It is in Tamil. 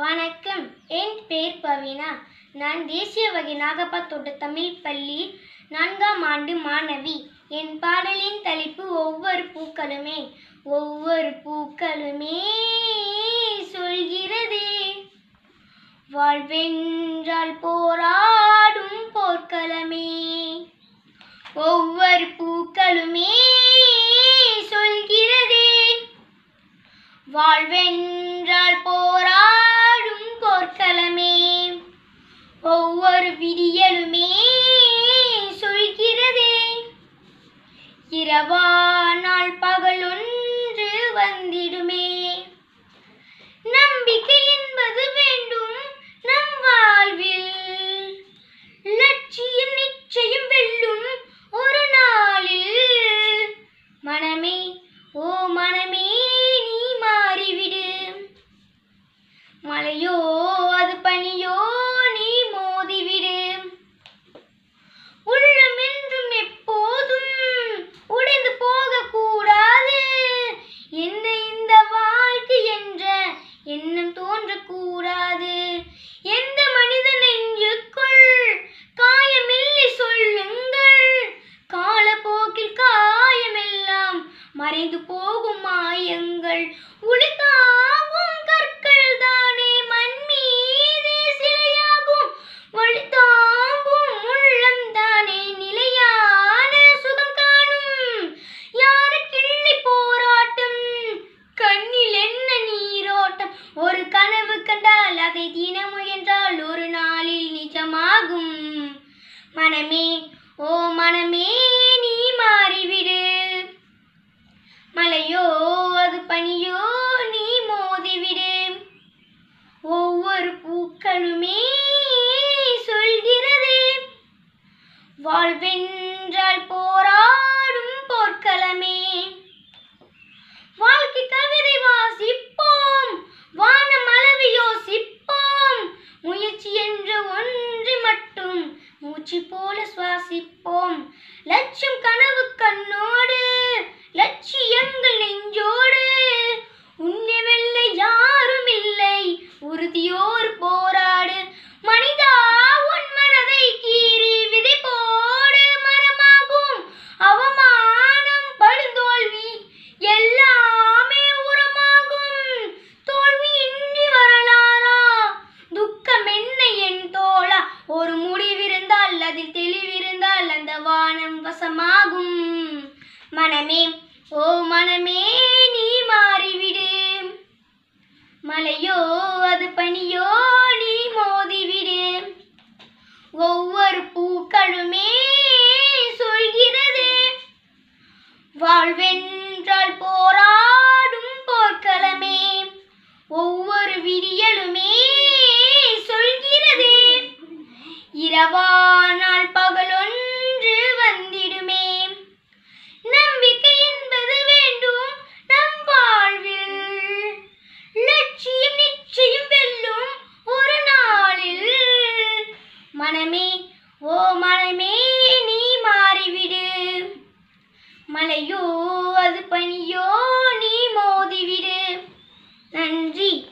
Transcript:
வணக்கம் என் பேர் பவினா நான் தேசிய வகை நாகப்பாத்தோட்ட தமிழ் பள்ளி நான்காம் ஆண்டு மாணவி என் பாடலின் தலைப்பு ஒவ்வொரு பூக்களுமே ஒவ்வொரு பூக்களுமே சொல்கிறது வாழ்வென்றால் போராடும் போர்க்களமே ஒவ்வொரு பூக்களுமே சொல்கிறது வாழ்வென்றால் போரா கலமே ஒவ்வொரு விடியலுமே சொல்கிறதே இரவா நாள் பகலொன்று வந்திடும் மறைந்து போகும் மாயங்கள் ஒளித்தாவும் கற்கள் தானே மண்மீதே சிலையாகும் ஒளித்தாவும் உள்ளம் தானே நிலையான சுகம் காணும் யாரும் கிள்ளி போராட்டம் கண்ணில் என்ன நீரோட்டம் ஒரு கனவு கண்டால் அதை தினம் முயன்றால் ஒரு நாளில் நிஜமாகும் மனமே ஓ மனமே கண்ணுமே சொல்கிறது வாழ்வென்றால் போராடும் போர்க்களமே வாழ்க்கை கவிதை வாசிப்போம் வானம் அளவு யோசிப்போம் முயற்சி என்று ஒன்று மட்டும் மூச்சு போல சுவாசிப்போம் லட்சம் கனவு மனதில் தெளிவிருந்தால் அந்த வானம் வசமாகும் மனமே ஓ மனமே நீ மாறிவிடு மலையோ அது பனியோ நீ மோதிவிடு ஒவ்வொரு பூக்களுமே சொல்கிறது வாழ்வென்றால் போராடும் போர்க்களமே ஒவ்வொரு விடியலுமே மலையோ அது பனியோ நீ மோதிவிடு நன்றி